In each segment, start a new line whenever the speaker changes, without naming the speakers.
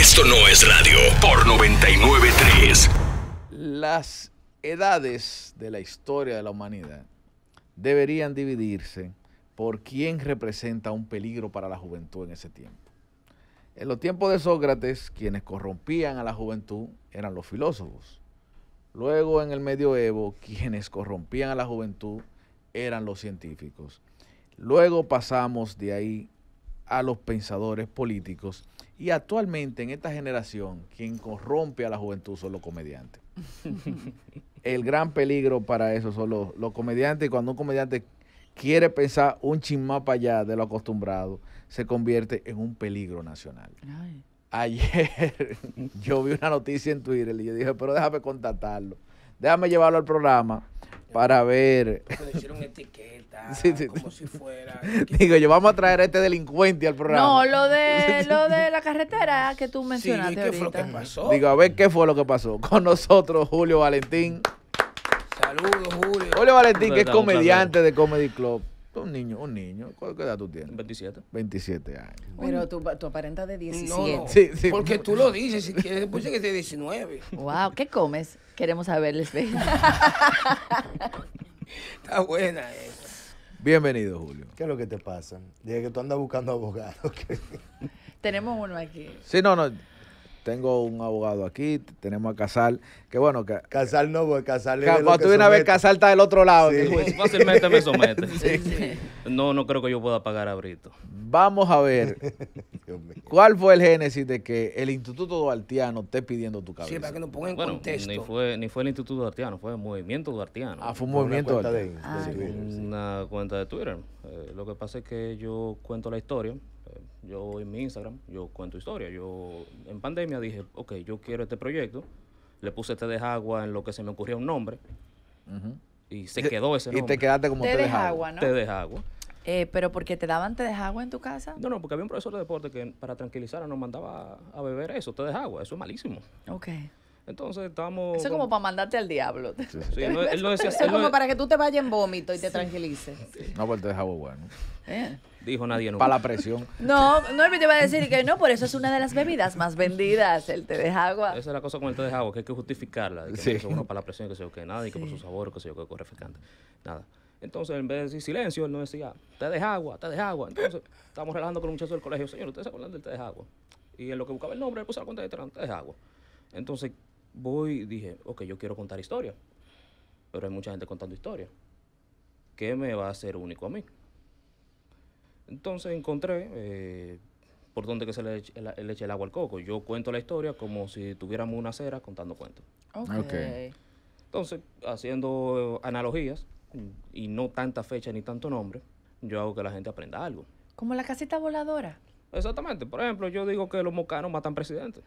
Esto no es radio por 993.
Las edades de la historia de la humanidad deberían dividirse por quién representa un peligro para la juventud en ese tiempo. En los tiempos de Sócrates, quienes corrompían a la juventud eran los filósofos. Luego, en el medioevo, quienes corrompían a la juventud eran los científicos. Luego pasamos de ahí a los pensadores políticos y actualmente en esta generación, quien corrompe a la juventud son los comediantes. El gran peligro para eso son los, comediantes. Y cuando un comediante quiere pensar un chismá para allá de lo acostumbrado, se convierte en un peligro nacional. Ayer yo vi una noticia en Twitter y yo dije, pero déjame contactarlo, déjame llevarlo al programa para ver. hicieron como si fuera. Digo, yo vamos a traer a este delincuente al programa. No,
lo de lo de la carretera que tú mencionaste. fue lo
Digo, a ver qué fue lo que pasó. Con nosotros, Julio Valentín.
Saludos, Julio. Julio Valentín, que es
comediante de Comedy Club. Un niño, un niño. ¿cuál edad tú tienes? 27. 27 años. Pero
tú, tú aparentas de 17.
Porque tú lo dices, si quieres, puse que de 19.
Wow, ¿qué comes? Queremos saberles. Está
buena esa.
Bienvenido, Julio. ¿Qué es lo que te pasa? Dije que tú andas buscando abogados.
Tenemos uno aquí.
Sí,
no, no tengo un abogado aquí, tenemos a Casal, que bueno, que... Casal no, porque
Casal es Cuando tú vienes a ver,
Casal está del otro lado. Sí.
fácilmente me somete. Sí. No, no creo que yo pueda pagar a Brito.
Vamos a ver, ¿cuál fue el génesis de que el Instituto Duartiano esté pidiendo tu cabeza? Sí, para que lo pongan
en bueno, contexto. Ni fue, ni fue el Instituto Duartiano, fue el Movimiento Duartiano. Ah, fue un movimiento una de, una cuenta de Twitter. Eh, lo que pasa es que yo cuento la historia yo en mi Instagram, yo cuento historia. Yo en pandemia dije, ok, yo quiero este proyecto. Le puse Deja Agua en lo que se me ocurría un nombre. Y se quedó ese nombre. Y te quedaste como te, Deja Agua, ¿no? Te agua. Eh, ¿Pero porque te daban te Agua en tu casa? No, no, porque había un profesor de deporte que para tranquilizar nos mandaba a beber eso, te Agua, Eso es malísimo. Ok. Entonces estamos. Eso es como,
para mandarte al diablo.
Sí. él, no decía, Eso es como
para que tú te vayas en vómito y te tranquilices.
No, pues te agua bueno.
¿Eh?
Dijo nadie nunca. Para la presión.
No, no él te iba a decir que no, por eso es una de las bebidas más vendidas, el té de agua. Esa
es la cosa con el té de agua, que hay que justificarla. Que sí. bueno para la presión, que se yo nada, y que por su sabor, que se yo qué, refrescante. Nada. Entonces, en vez de decir silencio, él no decía, te de agua, te de agua. Entonces, estamos relajando con un muchacho del colegio, señor, ¿ustedes se acuerdan del té de agua? Y en lo que buscaba el nombre, él puso la cuenta de té de agua. Entonces, voy, dije, ok, yo quiero contar historia, pero hay mucha gente contando historia. ¿Qué me va a hacer único a mí? Entonces encontré eh, por dónde que se le, eche, el agua al coco. Yo cuento la historia como si tuviéramos una cera contando cuentos. Ok. Entonces, haciendo analogías y no tanta fecha ni tanto nombre, yo hago que la gente aprenda algo.
Como la casita voladora.
Exactamente. Por ejemplo, yo digo que los mocanos matan presidentes.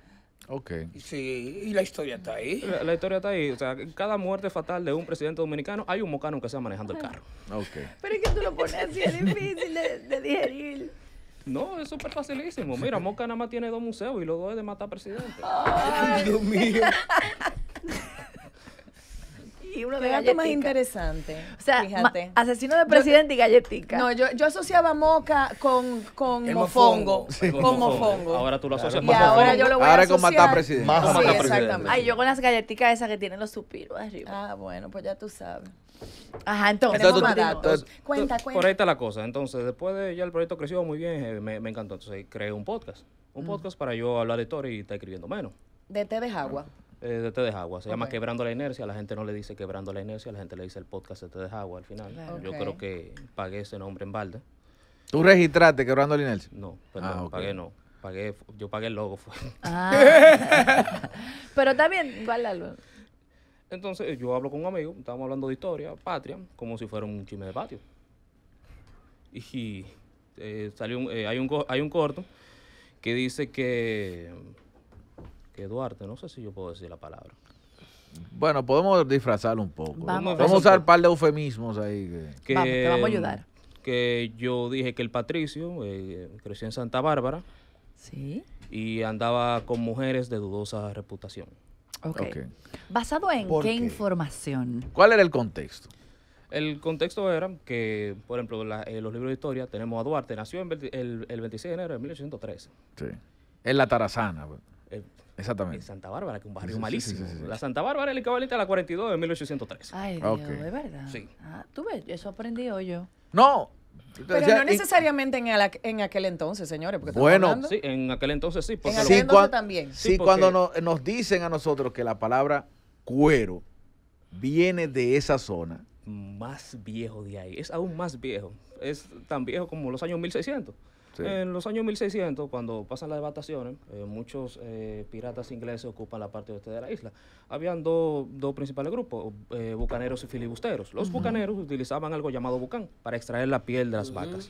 Ok. Sí, y la historia está ahí. La, historia está ahí. O sea, cada muerte fatal de un presidente dominicano, hay un mocano que está manejando el carro. Ok.
Pero es que tú lo pones así, es
difícil de, digerir. No, es súper facilísimo. Mira, Moca nada más tiene dos museos y los dos es de matar presidente. Ay, Dios mío. y uno de gato más
interesante. O sea, Fíjate. asesino de presidente y galletica. No, yo, yo asociaba moca con, con mofongo.
Con mofongo. Ahora tú lo asocias más con ahora yo lo voy con matar presidente. Más sí, matar presidente. Ay, yo
con las galletitas esas que tienen los suspiros arriba. Ah, bueno, pues ya tú sabes. Ajá, entonces, tú, datos. cuenta, cuenta. Por ahí
está la cosa. Entonces, después de ya el proyecto creció muy bien, eh, me, encantó. Entonces, creé un podcast. Un mm. podcast para yo hablar de historia y estar escribiendo menos.
De té de agua.
Eh, de Te Desagua. Se llama Quebrando la Inercia. La gente no le dice Quebrando la Inercia, la gente le dice el podcast de Te Desagua al final. Yo creo que pagué ese nombre en balde.
¿Tú registraste Quebrando la Inercia? No, pero ah, pagué no.
yo pagué el logo.
Ah. Pero Ah. Pero también,
Entonces, yo hablo con un amigo, estábamos hablando de historia, patria, como si fuera un chisme de patio. Y eh, salió eh, hay, un, hay un corto que dice que que Duarte, no sé si yo puedo decir la palabra.
Bueno, podemos disfrazarlo un poco. Vamos, a usar un par de eufemismos ahí. Que,
vamos, te vamos a ayudar. Que yo dije que el Patricio eh, creció en Santa Bárbara. Sí. Y andaba con mujeres de dudosa reputación. Ok.
¿Basado en qué, información? ¿Cuál era el contexto?
El contexto era que, por ejemplo, en eh, los libros de historia tenemos a Duarte, nació el, 26 de enero de 1813.
Sí. En la Tarazana.
Pues. Eh, Exactamente. En Santa Bárbara, que un barrio malísimo. la Santa Bárbara el equivalente a la 42 de 1803. Ay, ah, Dios, es verdad. Sí.
Ah, tú ves, eso aprendí hoy yo.
No. Pero no
necesariamente en, aquel entonces, señores. Porque bueno,
sí, en aquel entonces sí. Porque en aquel
entonces
también. Sí, cuando nos dicen a nosotros que la palabra cuero viene de esa zona.
Más viejo de ahí, es aún más viejo. Es tan viejo como los años 1600. En los años 1600, cuando pasan las devastaciones, eh, muchos eh, piratas ingleses ocupan la parte oeste de la isla. Habían dos principales grupos, eh, bucaneros y filibusteros. Los bucaneros utilizaban algo llamado bucán para extraer la piel de las vacas.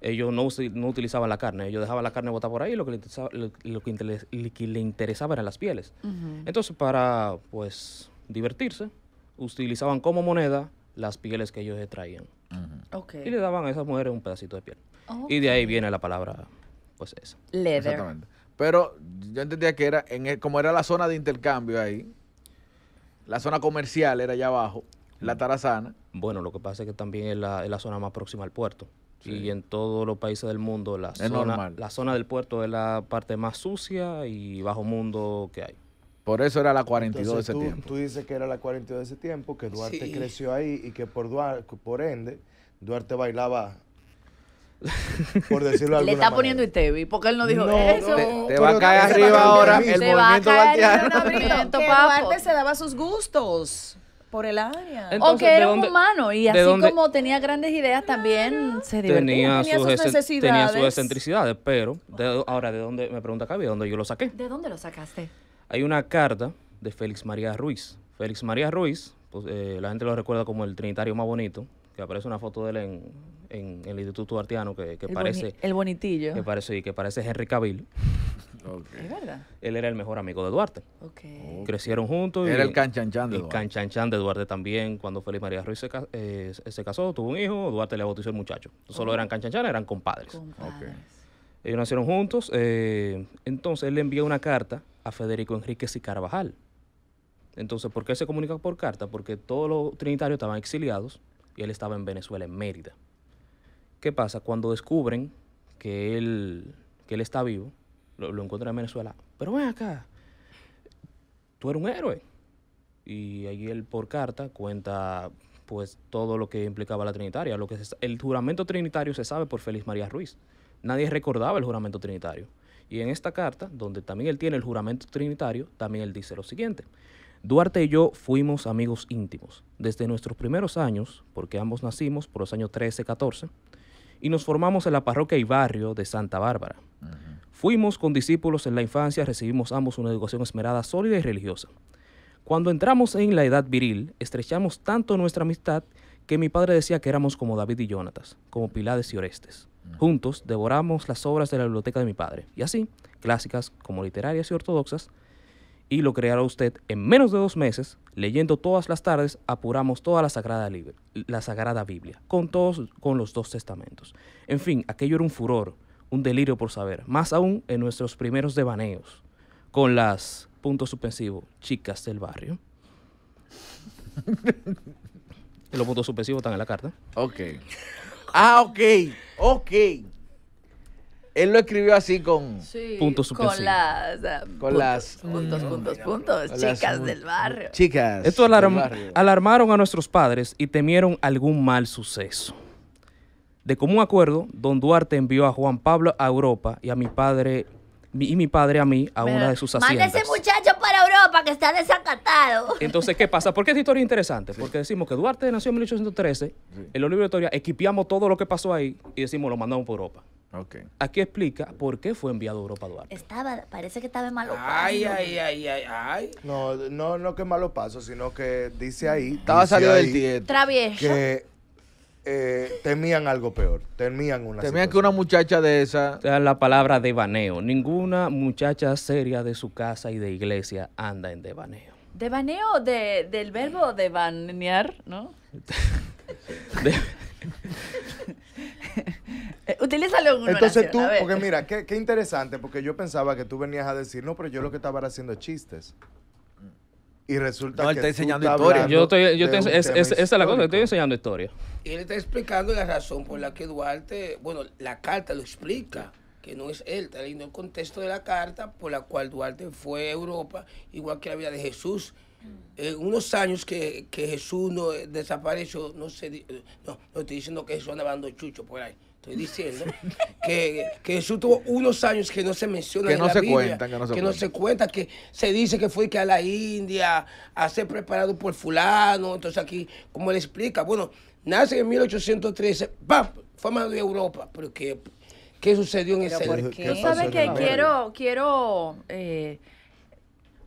Ellos no, no, utilizaban la carne, ellos dejaban la carne botada por ahí lo que le interesaba, lo, que interesaba eran las pieles. Entonces, para pues divertirse, utilizaban como moneda las pieles que ellos extraían. Y le daban a esas mujeres un pedacito de piel. Y de ahí viene la palabra, pues eso.
Exactamente.
Pero
yo entendía que era, en e, como era la zona de intercambio ahí, la zona comercial era
allá abajo, la mm. Tarazana. Bueno, lo que pasa es que también es la, zona más próxima al puerto. Y en todos los países del mundo, la zona, la zona del puerto es la parte más sucia y bajo mundo que hay. Por eso era la 42 de ese tú, tiempo.
Tú dices que era la 42 de ese tiempo, que Duarte creció ahí y que por, Duarte, por ende Duarte bailaba por decirlo Le está poniendo
poniendo ITEVI, porque él no dijo eso. Te, va a caer arriba ahora el se movimiento va se daba sus gustos por el área. o que era un humano y así como tenía grandes ideas también se divertía. Tenía, sus, necesidades. Tenía sus excentricidades,
pero ahora de dónde, me pregunta Cavi, ¿de dónde yo lo saqué?
¿De dónde lo sacaste?
Hay una carta de Félix María Ruiz. Félix María Ruiz, pues, eh, la gente lo recuerda como el trinitario más bonito, que aparece una foto de él en en, el Instituto Artiano que, parece... el
bonitillo. Que
parece, que parece Henry Cavill. Es verdad. Él era el mejor amigo de Duarte. Crecieron juntos. Era el canchanchan de Duarte. El canchanchan de Duarte también. Cuando Félix María Ruiz eh, se, casó, tuvo un hijo, Duarte le bautizó el muchacho. No solo eran canchanchan, eran compadres. Ellos nacieron juntos. Eh, entonces él le envió una carta a Federico Enríquez y Carvajal. Entonces, ¿por qué se comunica por carta? Porque todos los trinitarios estaban exiliados y él estaba en Venezuela, en Mérida. ¿Qué pasa? Cuando descubren que él, él está vivo, lo, encuentran en Venezuela, pero ven acá, tú eres un héroe. Y ahí él por carta cuenta pues todo lo que implicaba la Trinitaria. Lo que el juramento trinitario se sabe por Félix María Ruiz. Nadie recordaba el juramento trinitario. Y en esta carta, donde también él tiene el juramento trinitario, también él dice lo siguiente. Duarte y yo fuimos amigos íntimos desde nuestros primeros años, porque ambos nacimos por los años 13, 14 y nos formamos en la parroquia y barrio de Santa Bárbara. Fuimos con discípulos en la infancia, recibimos ambos una educación esmerada, sólida y religiosa. Cuando entramos en la edad viril, estrechamos tanto nuestra amistad que mi padre decía que éramos como David y Jonatas, como pilades y Orestes. Juntos devoramos las obras de la biblioteca de mi padre, y así, clásicas como literarias y ortodoxas, y lo creará usted en menos de dos meses, leyendo todas las tardes, apuramos toda la Sagrada, la Sagrada Biblia, con, todos, con los dos testamentos. En fin, aquello era un furor, un delirio por saber, más aún en nuestros primeros devaneos, con las, puntos suspensivo, chicas del barrio. los puntos suspensivos están en la carta. Ok. Ah, ok, ok. Él lo escribió así con puntos Con
las, ah, con las puntos, eh, puntos, puntos, chicas del barrio.
Chicas. Esto alarmaron a nuestros padres y temieron algún mal suceso. De común acuerdo, don Duarte envió a Juan Pablo a Europa y a mi padre y mi padre a mí a una de sus haciendas. Manda ese
muchacho para Europa que está desacatado.
Entonces, ¿qué pasa? Porque esta historia interesante. Porque decimos que Duarte nació en 1813, en los libros de historia equipiamos todo lo que pasó ahí y decimos lo mandamos por Europa. Aquí explica por qué fue enviado a Europa Duarte.
Estaba, parece que estaba en malo paso. Ay, ay,
ay, ay, No, no, no que malo paso, sino que dice ahí. Estaba salido del tieto. Que eh, temían algo peor. Temían
una. Temían que una muchacha de esa. O sea, la palabra devaneo. Ninguna muchacha seria de su casa y de iglesia anda en devaneo.
Devaneo de, del verbo devanear, ¿no? Entonces tú, porque mira,
qué, interesante, porque yo pensaba que tú venías a decir, no, pero yo lo que estaba haciendo haciendo chistes. Y resulta no, él está enseñando historia. Yo esa es la cosa, estoy
enseñando historia.
Y él está explicando la razón por la que Duarte, bueno, la carta lo explica, que no es él, está leyendo el contexto de la carta por la cual Duarte fue a Europa, igual que la vida de Jesús. En eh, unos años que, Jesús no eh, desapareció, no sé, eh, no, estoy diciendo que Jesús andaba dando chucho por ahí. Estoy diciendo que, eso tuvo unos años que no se menciona que no se cuenta, que no se que no se cuenta, que se dice que fue que a la India, a ser preparado por fulano, entonces aquí, como le explica, bueno, nace en 1813, ¡pam! fue mandado de
Europa, pero qué ¿Qué sucedió en ese ¿Tú sabes que quiero,
quiero eh,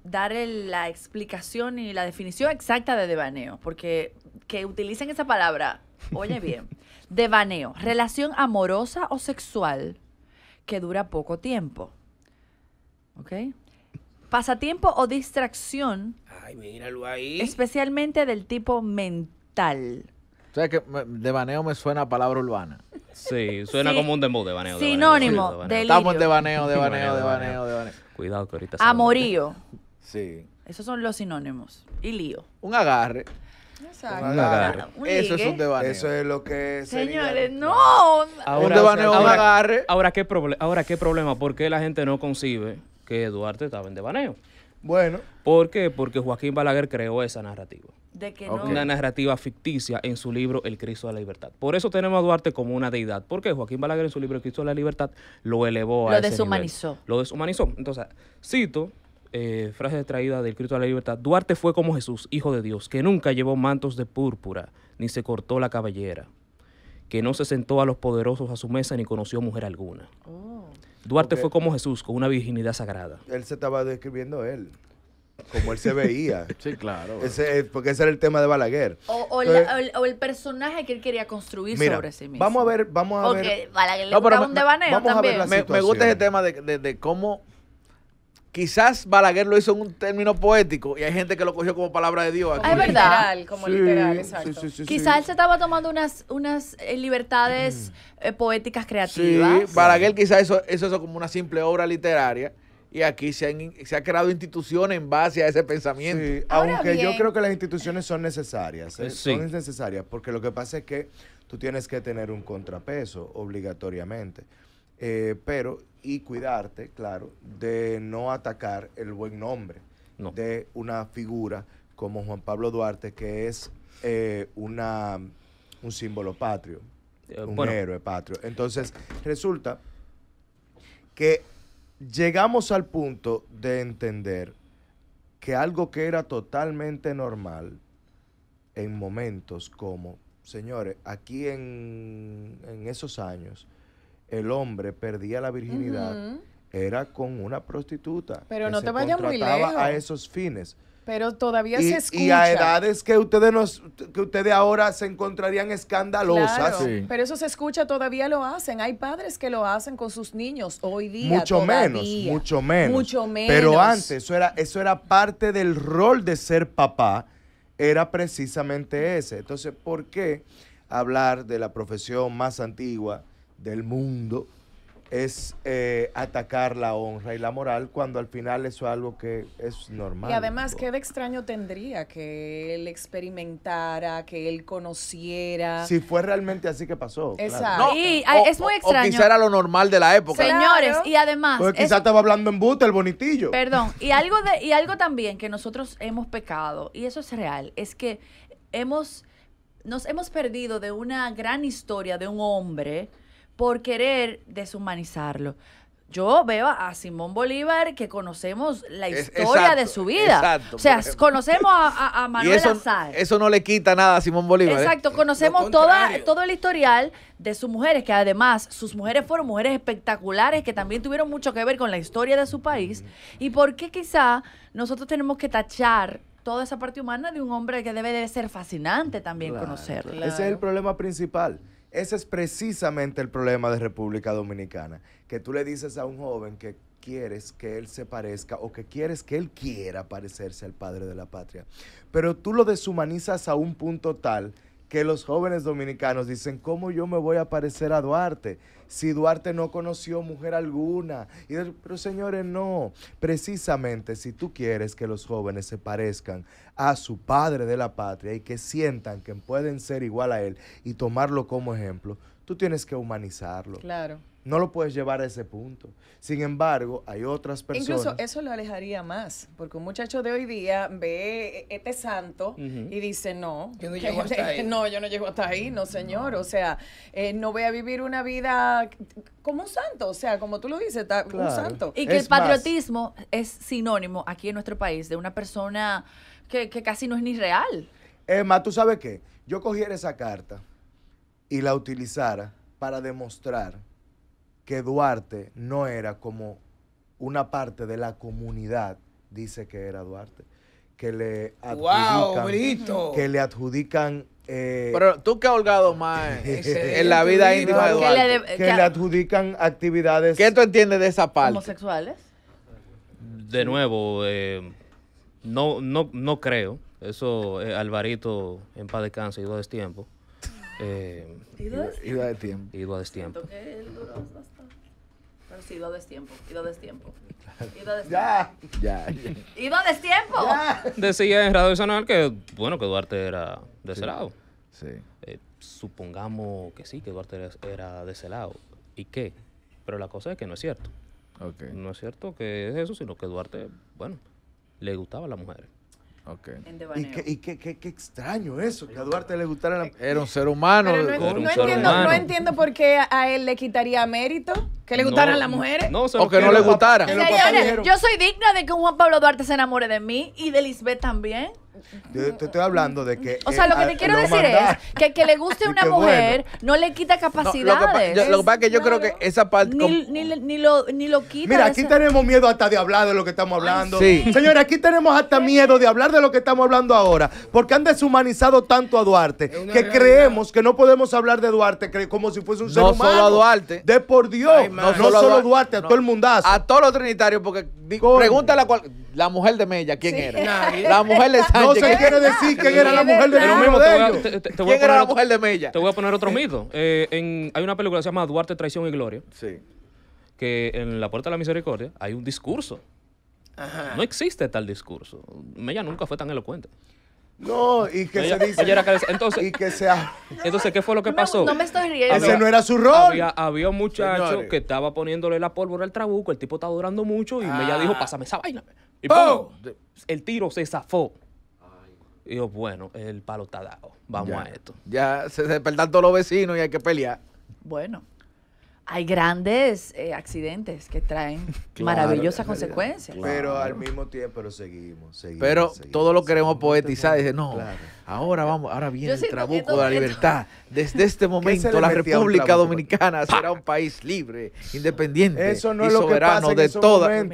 dar la explicación y la definición exacta de devaneo? Porque que utilicen esa palabra, oye bien, de relación amorosa o sexual que dura poco tiempo. ¿Ok? Pasatiempo o distracción.
Ay, míralo ahí.
Especialmente del tipo
mental. O sea que de me suena a palabra urbana.
Sí, suena como un demo de baneo. Sinónimo de lío Estamos en debaneo baneo, de baneo, de Cuidado que ahorita se-
Amorío. Sí. Esos son los sinónimos. Y lío. Un agarre.
Exacto. eso es un devaneo. Eso
es lo que
Señores, no.
Ahora, un debaneo, ahora, Ahora qué, ahora, ¿qué problema? ¿Por qué la gente no concibe que Duarte estaba en debaneo? Bueno. ¿Por qué? Porque Joaquín Balaguer creó esa narrativa.
De que no. Una
narrativa ficticia en su libro El Cristo de la Libertad. Por eso tenemos a Duarte como una deidad. Porque Joaquín Balaguer en su libro El Cristo de la Libertad lo elevó a. Lo deshumanizó. Lo deshumanizó. Entonces, cito eh, frase traída del Cristo de la Libertad, Duarte fue como Jesús, hijo de Dios, que nunca llevó mantos de púrpura, ni se cortó la cabellera, que no se sentó a los poderosos a su mesa, ni conoció mujer alguna. Oh. Duarte fue como Jesús, con una virginidad sagrada.
Él se estaba describiendo él como él se veía. sí, claro.
porque ese era el tema
de Balaguer.
O, el, personaje que él quería construir sobre sí mismo. Vamos
a ver, vamos a
ver. Balaguer le no, me, también.
me, gusta ese tema de cómo Quizás Balaguer lo hizo en un término poético y hay gente que lo cogió como palabra de Dios. Aquí. Es verdad. Literal, como literal, exacto. Quizás él se
estaba tomando unas, unas eh, libertades mm. eh, poéticas creativas. Sí, Balaguer
quizás eso, eso es como una simple obra literaria y aquí se han, creado instituciones en base a ese pensamiento. Sí, aunque yo creo
que las instituciones son necesarias, ¿eh? son necesarias, porque lo que pasa es que tú tienes que tener un contrapeso obligatoriamente. Eh, pero y cuidarte, claro, de no atacar el buen nombre de una figura como Juan Pablo Duarte, que es eh, una, un símbolo patrio, eh, un héroe patrio. Entonces, resulta que llegamos al punto de entender que algo que era totalmente normal en momentos como, señores, aquí en, en esos años, el hombre perdía la virginidad era con una prostituta.
Pero no te vayas muy lejos. a
esos fines.
Pero todavía se escucha. Y a
edades que ustedes nos, que ustedes ahora se encontrarían escandalosas. Pero
eso se escucha, todavía lo hacen. Hay padres que lo hacen con sus niños hoy día. Mucho menos, mucho menos. Mucho menos. Pero antes,
era, eso era parte del rol de ser papá, era precisamente ese. Entonces, ¿por qué hablar de la profesión más antigua? del mundo es eh, atacar la honra y la moral cuando al final eso es algo que es normal. Y además, ¿qué
de extraño tendría que él experimentara, que él conociera? Si
fue realmente así que pasó. Exacto.
y, es muy
extraño. O quizá era lo
normal de la época.
Señores, y
además... Pues quizá
estaba hablando en buta el bonitillo.
Perdón, y algo, de, y algo también que nosotros hemos pecado, y eso es real, es que hemos, nos hemos perdido de una gran historia de un hombre por querer deshumanizarlo. Yo veo a Simón Bolívar que conocemos la historia de su vida. o sea, conocemos a, Manuel y eso,
no le quita nada a Simón Bolívar. ¿eh? Exacto,
conocemos todo el historial de sus mujeres, que además sus mujeres fueron mujeres espectaculares que también tuvieron mucho que ver con la historia de su país. ¿Y por qué quizá nosotros tenemos que tachar toda esa parte humana de un hombre que debe de ser fascinante también conocerlo? Ese es el
problema principal ese es precisamente el problema de República Dominicana, que tú le dices a un joven que quieres que él se parezca o que quieres que él quiera parecerse al padre de la patria, pero tú lo deshumanizas a un punto tal que los jóvenes dominicanos dicen, ¿cómo yo me voy a parecer a Duarte? Si Duarte no conoció mujer alguna. Y pero señores, no. Precisamente si tú quieres que los jóvenes se parezcan a su padre de la patria y que sientan que pueden ser igual a él y tomarlo como ejemplo, tú tienes que humanizarlo. Claro. No lo puedes llevar a ese punto. Sin embargo, hay otras personas. Incluso
eso lo alejaría más, porque un muchacho de hoy día ve este santo y dice: No,
yo no llego hasta ahí. No,
yo no llego hasta ahí, no, señor. O sea, eh, no voy a vivir una vida como un santo, o sea, como tú lo dices, un santo. Y que el patriotismo
es sinónimo aquí en nuestro país de una persona que, que casi no es ni real.
Emma, ¿tú sabes qué? Yo cogiera esa carta y la utilizara para demostrar que Duarte no era como una parte de la comunidad dice que era Duarte, que le adjudican, wow, que le adjudican eh, Pero
tú que has holgado más en la vida íntima de
Duarte. Que, le, adjudican actividades. ¿Qué tú entiendes de esa parte?
Homosexuales.
De
nuevo, eh, no, no, no creo. Eso, eh, Alvarito, en paz de ido a destiempo. Eh, ido a destiempo. Ido a destiempo
y dos destiempo. Y destiempo. Ya, ya, Y destiempo.
Decía en Radio Sanal que, bueno, que Duarte era de ese lado. Eh, supongamos que sí, que Duarte era de ese lado. ¿Y que Pero la cosa es que no es cierto. No es cierto que es eso, sino que Duarte, bueno, le gustaba a las mujeres. Okay. y qué, y qué, qué,
extraño
eso, que a Duarte le gustara Era un ser humano. no, era un ser entiendo, humano. no
entiendo por qué a él le quitaría mérito. Que le gustaran las mujeres. No, o que
no le gustaran.
yo soy digna de que un Juan Pablo Duarte se enamore de mí y de Lisbeth también.
Yo te estoy hablando de que. O sea, lo que te quiero decir es
que que le guste una mujer no le quita capacidades. lo que pasa
es que yo creo que esa parte. Ni, lo, ni quita. Mira, aquí tenemos miedo hasta de hablar de lo que estamos hablando. Sí. Señores, aquí tenemos hasta miedo de hablar de lo que estamos hablando ahora. Porque han deshumanizado tanto a Duarte que creemos que no podemos hablar de Duarte como si fuese un ser humano. No solo a Duarte. De por Dios. no, solo a Duarte, a todo el mundazo. A todos los trinitarios, porque pregunta
pregúntale a la mujer de Mella, ¿quién era? La mujer de No se quiere decir quién era la mujer de Mella.
Te voy a poner otro mito. Eh, hay una película que se llama Duarte, Traición y Gloria. Sí. Que en La Puerta de la Misericordia hay un discurso. Ajá. No existe tal discurso. Mella nunca fue tan elocuente. No, y que se dice. entonces, y que sea. Entonces, ¿qué fue lo que pasó? No, me
estoy riendo. Ese no era su rol.
Había, un muchacho que estaba poniéndole la pólvora al trabuco. El tipo estaba durando mucho y Mella ah. dijo: Pásame esa vaina. Y ¡Pum! Oh. el tiro se zafó. Y yo, bueno, el palo está dado. Vamos a esto.
Ya se despertan todos los vecinos y hay que pelear.
Bueno, hay grandes eh, accidentes que traen maravillosas consecuencias.
Pero al mismo tiempo, lo seguimos, Pero
todo lo queremos poetizar. Dice, no, claro. Ahora vamos, ahora viene el trabuco de la libertad. Desde este momento la República Dominicana será un país libre, independiente Eso no y soberano de toda. En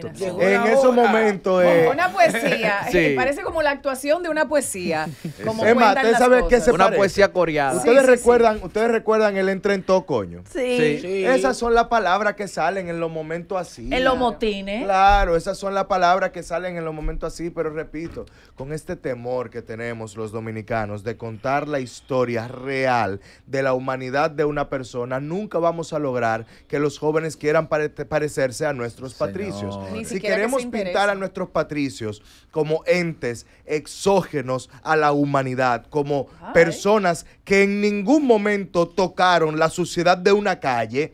esos
momentos eh. una
poesía, eh, parece como la actuación de una poesía, como Una
poesía coreada. Ustedes recuerdan,
ustedes recuerdan el entra coño. Sí. Esas son las palabras que salen en los momentos así. En los motines. Claro, esas son las palabras que salen en los momentos así, pero repito, con este temor que tenemos los dominicanos de contar la historia real de la humanidad de una persona, nunca vamos a lograr que los jóvenes quieran parecerse a nuestros patricios. si queremos pintar a nuestros patricios como entes exógenos a la humanidad, como personas que en ningún momento tocaron la suciedad de una calle,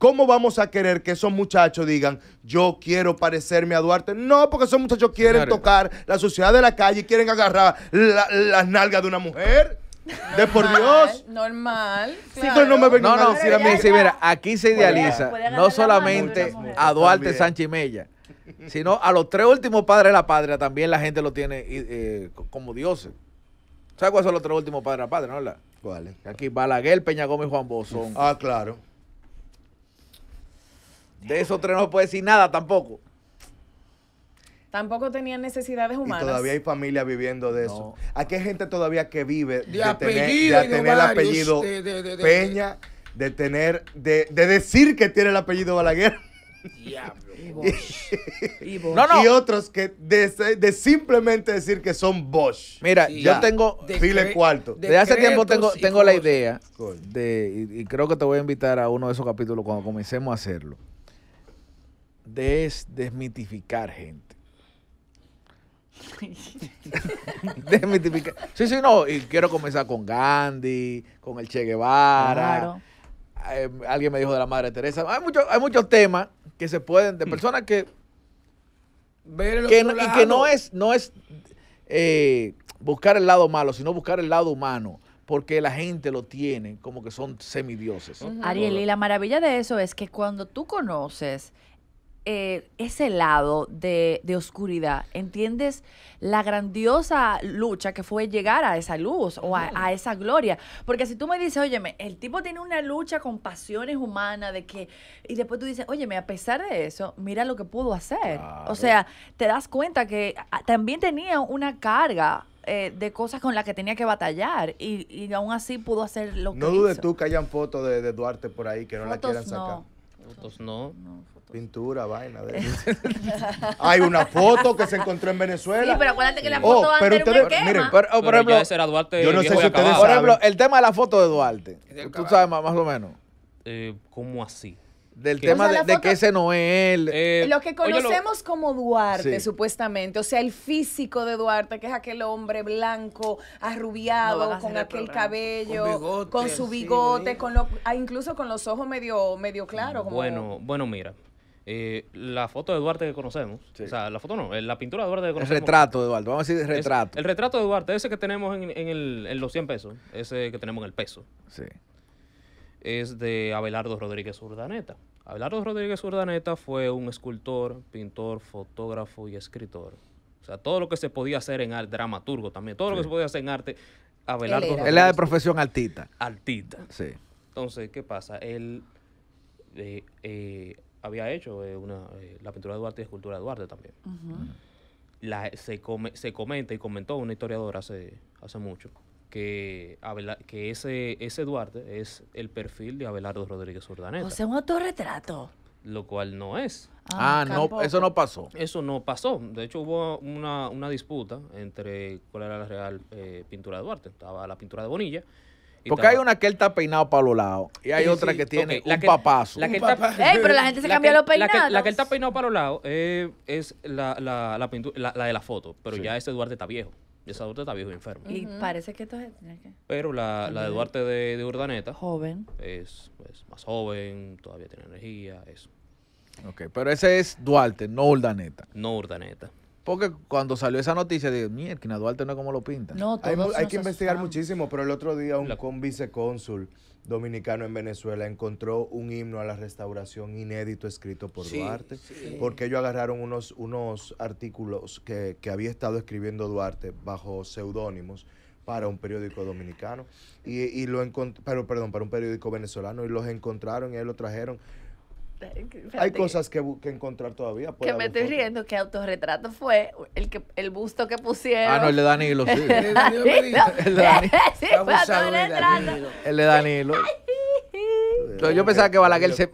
¿Cómo vamos a querer que esos muchachos digan, yo quiero parecerme a Duarte? No, porque esos muchachos quieren tocar la sociedad de la calle y quieren agarrar las nalgas de
una mujer.
de por Dios.
Normal. Claro. no No, mira, sí, mira, aquí se idealiza no solamente
a Duarte Sánchez y Mella, sino a los tres últimos padres de la patria también la gente lo tiene eh, como dioses. ¿Sabes cuáles son los tres últimos padres de la patria, no? ¿Cuáles? Aquí Balaguer, Peña Gómez y Juan Bosón. Ah, claro.
De esos tres no se puede decir nada tampoco.
Tampoco tenían necesidades humanas. todavía hay
familias viviendo de eso. Aquí hay gente todavía que vive de, tener, el apellido Peña, de tener, de, decir que tiene el apellido Balaguer. Diablo. Y, y, otros que de, simplemente decir que son Bosch. Mira, yo tengo. file cuarto. Desde hace tiempo tengo, tengo la idea.
De, y creo que te voy a invitar a uno de esos capítulos cuando comencemos a hacerlo desmitificar gente. desmitificar. Sí, sí, no. Y quiero comenzar con Gandhi, con el Che Guevara. Claro. Eh, alguien me dijo de la Madre Teresa. Hay, hay muchos temas que se pueden, de mm. personas que.
Ver que no, y que no es,
no es eh, buscar el lado malo, sino buscar el lado humano porque la gente lo tiene como que son semidioses. Ariel,
y la maravilla de eso es que cuando tú conoces eh, ese lado de, oscuridad, ¿entiendes? La grandiosa lucha que fue llegar a esa luz o a, esa gloria. Porque si tú me dices, óyeme, el tipo tiene una lucha con pasiones humanas de que... Y después tú dices, óyeme, a pesar de eso, mira lo que pudo hacer. O sea, te das cuenta que ah, también tenía una carga eh, de cosas con las que tenía que batallar y, aún así pudo hacer lo no que No dudes tú
que hayan fotos de, Duarte por ahí que no la quieran sacar. No. Fotos no. no Pintura, vaina. De... Hay una foto que se encontró en Venezuela. Sí, pero
acuérdate que la
foto oh, pero ustedes, Miren, por ejemplo, yo no sé si ustedes saben. Por ejemplo,
el tema de la foto de Duarte. Tú sabes más, o menos. Eh, ¿Cómo así? del tema de, que ese no es él. Eh, eh, lo
que conocemos como Duarte, supuestamente, o sea, el físico de Duarte, que es aquel hombre blanco, arrubiado, con aquel cabello, con, su bigote, con lo, ah, incluso con los ojos medio, medio claros. Bueno,
bueno, mira, eh, la foto de Duarte que conocemos, o sea, la foto no, eh, la pintura de Duarte que conocemos. El retrato de Duarte, vamos a decir retrato. el retrato de Duarte, ese que tenemos en, el, en, los 100 pesos, ese que tenemos en el peso. Sí. Es de Abelardo Rodríguez Urdaneta. Abelardo Rodríguez Urdaneta fue un escultor, pintor, fotógrafo y escritor. O sea, todo lo que se podía hacer en arte, dramaturgo también, todo lo que se podía hacer en arte, Abelardo Él era, de profesión artista. Artista. Sí. Entonces, ¿qué pasa? Él... Eh, había hecho eh, una, eh, la pintura de Duarte y escultura de Duarte también. se, come, se comenta y comentó una historiadora hace, hace mucho que, que ese, ese Duarte es el perfil de Abelardo Rodríguez Urdaneta. O sea,
un autorretrato.
Lo cual no es. Ah, ah no, eso no pasó. Eso no pasó. De hecho, hubo una, una disputa entre cuál era la real eh, pintura de Duarte. Estaba la pintura de Bonilla porque hay una
que él está peinado para los lados y hay otra que tiene un
papazo. La pero la gente se cambia los peinados. La que, él está
peinado para los lados eh, es la, la, de la foto, pero ya ese Duarte está viejo. ese Duarte está viejo y enfermo. Y
parece que esto es...
Pero la, de Duarte de, Urdaneta... Joven. Es, es, más joven, todavía tiene energía, eso. Ok, pero
ese es Duarte, no Urdaneta. No Urdaneta. Porque cuando salió esa noticia, dije, mierda, Duarte no es como lo pinta. hay, que investigar
muchísimo, pero el otro día un vicecónsul dominicano en Venezuela encontró un himno a la restauración inédito escrito por Duarte, porque ellos agarraron unos, unos artículos que, había estado escribiendo Duarte bajo seudónimos para un periódico dominicano y, y lo pero, perdón para un periódico venezolano y los encontraron y ahí lo trajeron hay cosas que, que encontrar todavía. Que me estoy
riendo que autorretrato fue el que el busto que pusieron. Ah, no, el de Danilo, el de
Danilo. yo pensaba que Balaguer se,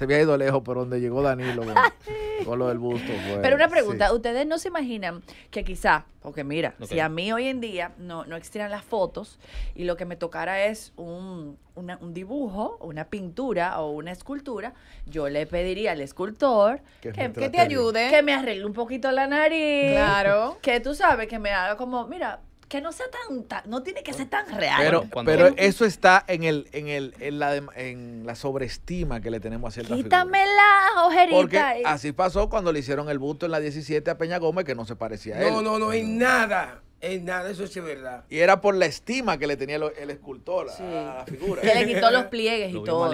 había ido lejos por donde llegó Danilo. Con lo del busto. Pero pues, una pregunta,
¿ustedes no se imaginan que quizá, porque mira, si a mí hoy en día no, no existieran las fotos y lo que me tocara es un, un dibujo, una pintura o una escultura, yo le pediría al escultor que, te ayude, que me arregle un poquito la nariz, claro, que tú sabes, que me haga como, mira, que no sea tan, no tiene que ser tan real.
Pero, pero eso está en el, en el, en la, en la sobreestima que le tenemos a cierta Quítame
la ojerita. Porque
así pasó cuando le hicieron el busto en la 17 a Peña Gómez, que no se parecía a él. No, no, no, en nada. En nada, eso sí es verdad. Y era por la estima que le tenía el, escultor a la figura. Que le quitó los
pliegues y todo.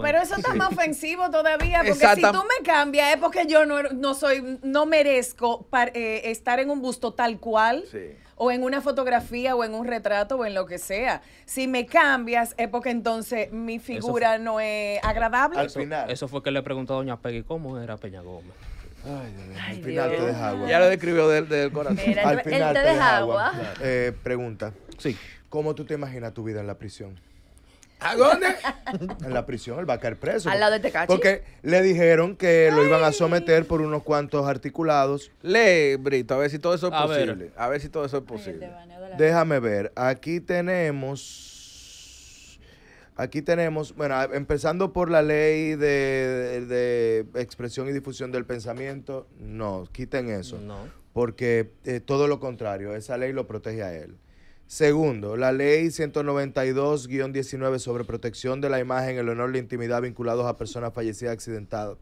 Pero eso está más ofensivo todavía, porque si tú me cambias es porque yo no, soy, no merezco eh, estar en un busto tal cual. Sí o en una fotografía o en un retrato o en lo que sea. Si me cambias es porque entonces mi figura no es agradable. Al final.
Eso, fue que le preguntó a doña Peggy cómo era Peña Gómez. Ay, Al final te deja agua. Ya lo describió del, del corazón. Mira, Al te, agua. Eh, pregunta. Sí.
¿Cómo tú te imaginas tu vida en la prisión? ¿A dónde? en la prisión, él va a caer preso. Al lado
de Tecachi. Porque
le dijeron que lo iban a someter por unos cuantos articulados. Lee, Brito, a ver si todo eso es posible.
A ver si todo eso es posible.
Déjame ver. Aquí tenemos. Aquí tenemos, bueno, empezando por la ley de, expresión y difusión del pensamiento, no, quiten eso. No. Porque eh, todo lo contrario, esa ley lo protege a él. Segundo, la ley 192-19 sobre protección de la imagen, el honor y la intimidad vinculados a personas fallecidas accidentadas.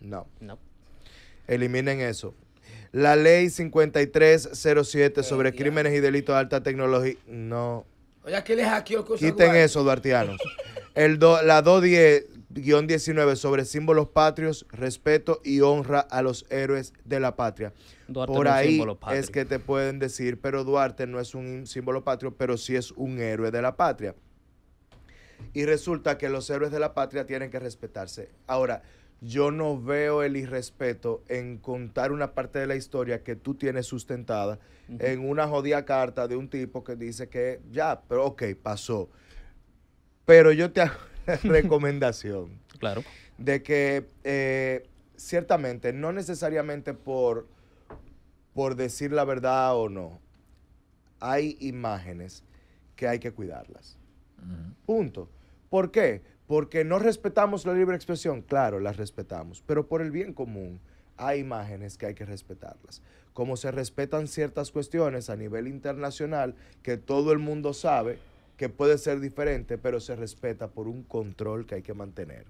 No. No. Eliminen eso. La ley 5307 eh, sobre crímenes y delitos de alta tecnología. No.
Oye, ¿qué les hackeó Quiten
eso, duartianos. El la 210-19 sobre símbolos patrios, respeto y honra a los héroes de la patria.
Duarte por ahí es
que te pueden decir, pero Duarte no es un símbolo patrio, pero sí es un héroe de la patria. Y resulta que los héroes de la patria tienen que respetarse. Ahora, yo no veo el irrespeto en contar una parte de la historia que tú tienes sustentada en una jodida carta de un tipo que dice que ya, pero ok, pasó. Pero yo te hago recomendación. claro. De que eh, ciertamente, no necesariamente por por decir la verdad o no, hay imágenes que hay que cuidarlas. Punto. ¿Por qué? Porque no respetamos la libre expresión. Claro, las respetamos, pero por el bien común hay imágenes que hay que respetarlas. Como se respetan ciertas cuestiones a nivel internacional que todo el mundo sabe que puede ser diferente, pero se respeta por un control que hay que mantener.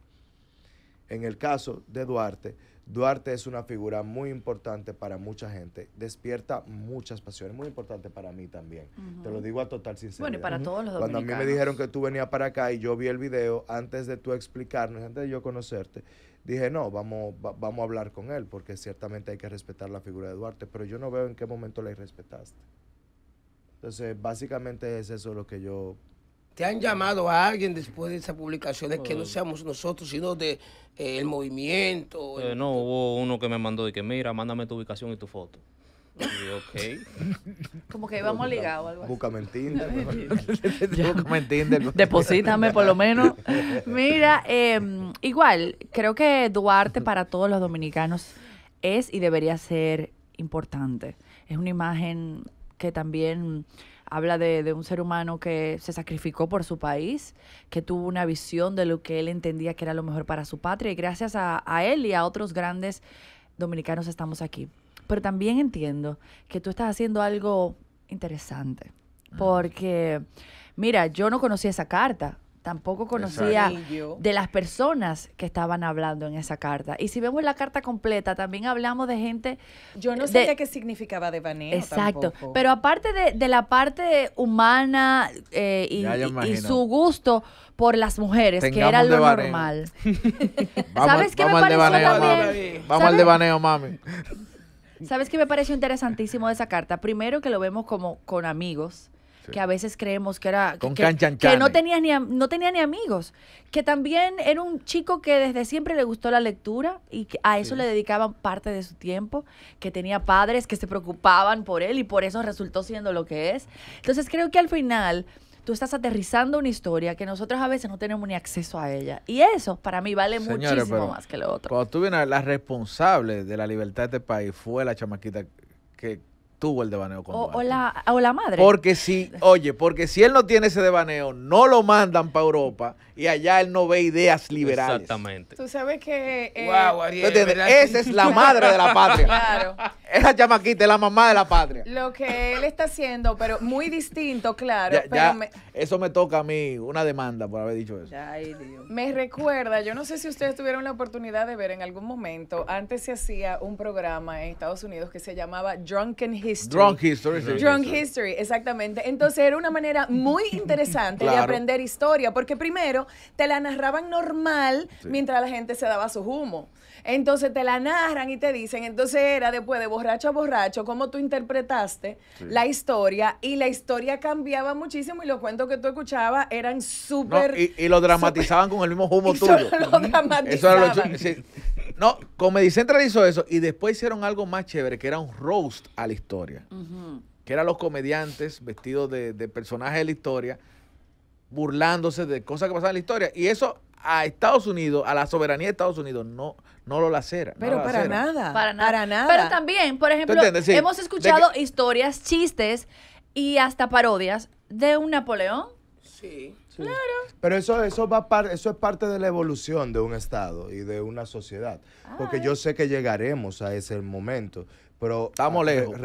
En el caso de Duarte, Duarte es una figura muy importante para mucha gente, despierta muchas pasiones, muy importante para mí también. Te lo digo a total sinceridad. Bueno, y para todos los Cuando a mí me dijeron que tú venías para acá y yo vi el video, antes de tú explicarnos, antes de yo conocerte, dije, no, vamos, vamos a hablar con él, porque ciertamente hay que respetar la figura de Duarte, pero yo no veo en qué momento la irrespetaste. Entonces, básicamente es eso
lo que yo ¿Te han llamado a alguien después de esas publicaciones que no seamos nosotros, sino de eh, el movimiento? Eh, no, hubo uno que me mandó y que mira, mándame tu ubicación y tu foto. Y yo, ok.
Como que íbamos ligados algo
Búscame en Tinder.
Búscame en Tinder. Deposítame por lo menos.
Mira, em, igual, creo que Duarte para todos los dominicanos es y debería ser importante. Es una imagen que también habla de, un ser humano que se sacrificó por su país, que tuvo una visión de lo que él entendía que era lo mejor para su patria y gracias a, a él y a otros grandes dominicanos estamos aquí. Pero también entiendo que tú estás haciendo algo interesante ah. porque, mira, yo no conocía esa carta tampoco conocía de las personas que estaban hablando en esa carta. Y si vemos la carta completa, también hablamos de gente... Yo no sé qué
significaba de baneo Exacto. Pero
aparte de, la parte humana eh, y, su gusto por las mujeres, que era lo normal. vamos, ¿Sabes qué me Mami.
Vamos al devaneo, mami.
¿Sabes qué me pareció interesantísimo de esa carta? Primero que lo vemos como con amigos que a veces creemos que era Con que, que, no tenía ni no tenía ni amigos, que también era un chico que desde siempre le gustó la lectura y a eso le dedicaban parte de su tiempo, que tenía padres que se preocupaban por él y por eso resultó siendo lo que es. Entonces creo que al final tú estás aterrizando una historia que nosotros a veces no tenemos ni acceso a ella. Y eso para mí vale muchísimo más que lo
otro. Cuando tú vienes, la responsable de la libertad de este país fue la chamaquita que, tuvo el devaneo con
o, la, o la madre. Porque
si, oye, porque si él no tiene ese devaneo, no lo mandan para Europa y allá él no ve ideas liberales.
Exactamente.
Tú sabes que... wow, eh, Esa es la madre de la patria. Claro. Esa
chamaquita es la mamá de la patria.
Lo que él está haciendo, pero muy distinto, claro.
Eso me toca a mí una demanda por haber dicho eso.
Ay, Dios. Me recuerda, yo no sé si ustedes tuvieron la oportunidad de ver en algún momento, antes se hacía un programa en Estados Unidos que se llamaba Drunken History. Drunk History. sí. Drunk History, exactamente. Entonces era una manera muy interesante de aprender historia, porque primero te la narraban normal mientras la gente se daba su humo. Entonces te la narran y te dicen, entonces era después de borracho a borracho, cómo tú interpretaste la historia y la historia cambiaba muchísimo y los cuentos que tú escuchabas eran súper...
y, lo dramatizaban con el mismo humo tuyo. Eso era lo No, Comedy Central hizo eso y después hicieron algo más chévere, que era un roast a la historia. Que eran los comediantes vestidos de personajes de la historia burlándose de cosas que pasan en la historia. Y eso a Estados Unidos, a la soberanía de Estados Unidos, no, no lo lacera. Pero para,
Nada, para, Nada, Pero también, por ejemplo, hemos escuchado historias, chistes y hasta parodias de un Napoleón. Sí.
Claro. Pero eso, eso, va par, eso es parte de la evolución de un Estado y de una sociedad. porque ah. yo sé que llegaremos a ese momento pero ah, estamos lejos,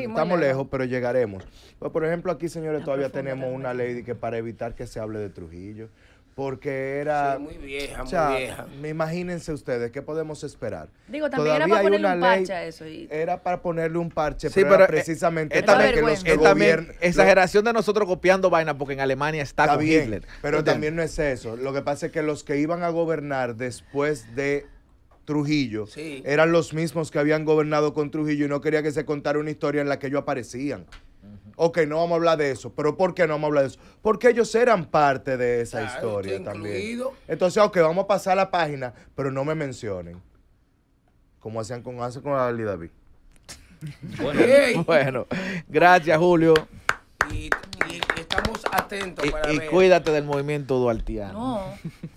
estamos lejos. pero llegaremos. Pues, por ejemplo, aquí, señores, ah, todavía tenemos una ley que para evitar que se hable de Trujillo, porque era...
muy vieja, muy vieja.
Imagínense ustedes, ¿qué podemos esperar? Digo, también era para ponerle un parche a eso. Era para ponerle un parche, sí, pero, eh, precisamente eh, para que los que eh, exageración de nosotros copiando vaina, porque en Alemania está, con bien, Hitler. Pero también no es eso. Lo que pasa es que los que iban a gobernar después de Trujillo eran los mismos que habían gobernado con Trujillo y no quería que se contara una historia en la que ellos aparecían. Ok, no vamos a hablar de eso, pero ¿por qué no vamos a hablar de eso? Porque ellos eran parte de esa historia también. Entonces, ok, vamos a pasar la página, pero no me mencionen. Como hacían con, hacen con la David. Bueno, bueno, gracias Julio. Y,
estamos atentos. Y, y cuídate del movimiento dualtiano. No.